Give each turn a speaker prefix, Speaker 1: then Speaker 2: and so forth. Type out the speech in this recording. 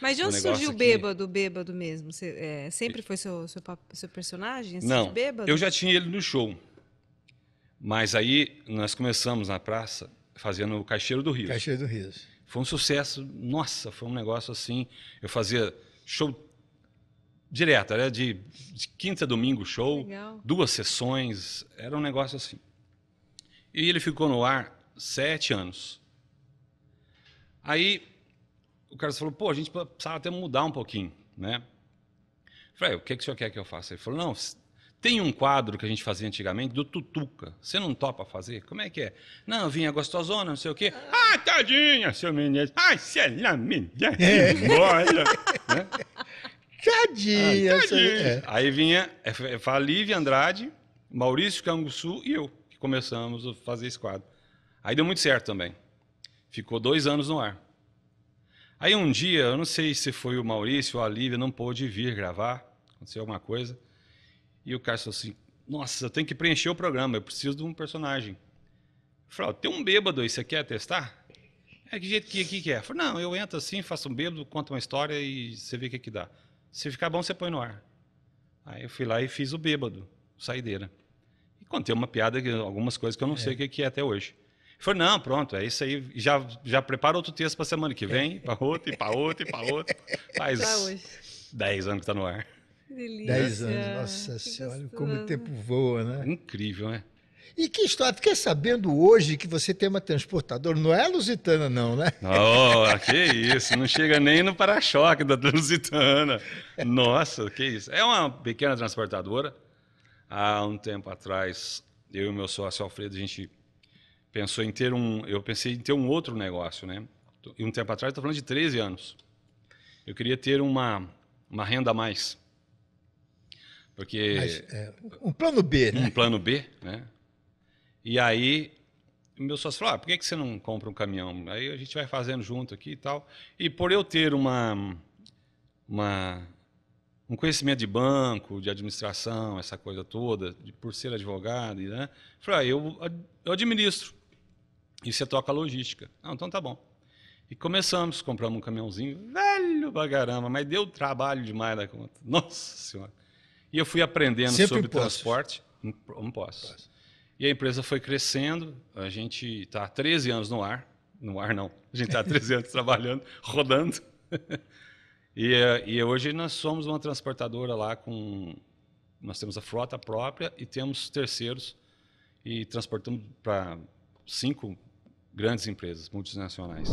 Speaker 1: Mas de onde um surgiu o é bêbado, que... bêbado mesmo? Você, é, sempre foi seu, seu, seu personagem? Assim, Não, eu já tinha ele no show. Mas aí nós começamos na praça fazendo o Caixeiro do Rio. Caixeiro do Rio. Foi um sucesso, nossa, foi um negócio assim. Eu fazia show direto, era de, de quinta a domingo show, Legal. duas sessões, era um negócio assim. E ele ficou no ar sete anos. Aí o cara falou, pô, a gente precisava até mudar um pouquinho, né? Eu falei, ah, o que, que o senhor quer que eu faça? Ele falou, não, tem um quadro que a gente fazia antigamente do Tutuca. Você não topa fazer? Como é que é? Não, vinha gostosona, não sei o quê. Ah, ah tadinha, seu menino. Ai, sei é lá, menina, é. embora. né? Tadinha. Ai, tadinha. É. Aí vinha é, é, a Lívia Andrade, Maurício Canguçu e eu, que começamos a fazer esse quadro. Aí deu muito certo também. Ficou dois anos no ar. Aí um dia, eu não sei se foi o Maurício ou a Lívia, não pôde vir gravar, aconteceu alguma coisa. E o cara falou assim: Nossa, eu tenho que preencher o programa, eu preciso de um personagem. Eu falei: Tem um bêbado aí, você quer testar? É que jeito que, que, que é? Eu falei: Não, eu entro assim, faço um bêbado, conto uma história e você vê o que, que dá. Se ficar bom, você põe no ar. Aí eu fui lá e fiz o bêbado, saideira. E contei uma piada, algumas coisas que eu não é. sei o que, que é até hoje falou, não, pronto, é isso aí. Já, já prepara outro texto para semana que vem, para outro, e para outro, e para outro. Faz dez 10 anos que está no ar. Delícia. 10 anos, nossa senhora, como o tempo voa, né? Incrível, né? E que história? Fiquei sabendo hoje que você tem uma transportadora. Não é a Lusitana, não, né? Oh, que isso. Não chega nem no para-choque da Lusitana. Nossa, que isso. É uma pequena transportadora. Há um tempo atrás, eu e meu sócio Alfredo, a gente pensou em ter um, eu pensei em ter um outro negócio, né? E um tempo atrás, estou falando de 13 anos. Eu queria ter uma, uma renda a mais. Porque. Mas, é, um plano B, né? Um plano B, né? E aí, meu sócio falou: ah, por que, que você não compra um caminhão? Aí a gente vai fazendo junto aqui e tal. E por eu ter uma, uma um conhecimento de banco, de administração, essa coisa toda, de, por ser advogado, né? Falei, ah, eu, eu administro. E você toca a logística. Não, então tá bom. E começamos, compramos um caminhãozinho velho pra caramba, mas deu trabalho demais da conta. Nossa Senhora. E eu fui aprendendo Sempre sobre impostos. transporte. Um posso. posso. E a empresa foi crescendo, a gente está há 13 anos no ar. No ar, não. A gente está há 13 anos trabalhando, rodando. e, e hoje nós somos uma transportadora lá com. Nós temos a frota própria e temos terceiros. E transportamos para cinco grandes empresas multinacionais.